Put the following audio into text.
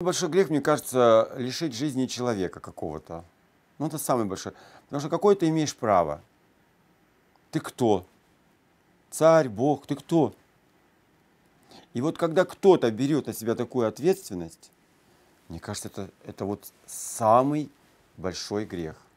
Большой грех, мне кажется, лишить жизни человека какого-то. Ну, это самый большой. Потому что какое ты имеешь право? Ты кто? Царь, Бог, ты кто? И вот когда кто-то берет на себя такую ответственность, мне кажется, это, это вот самый большой грех.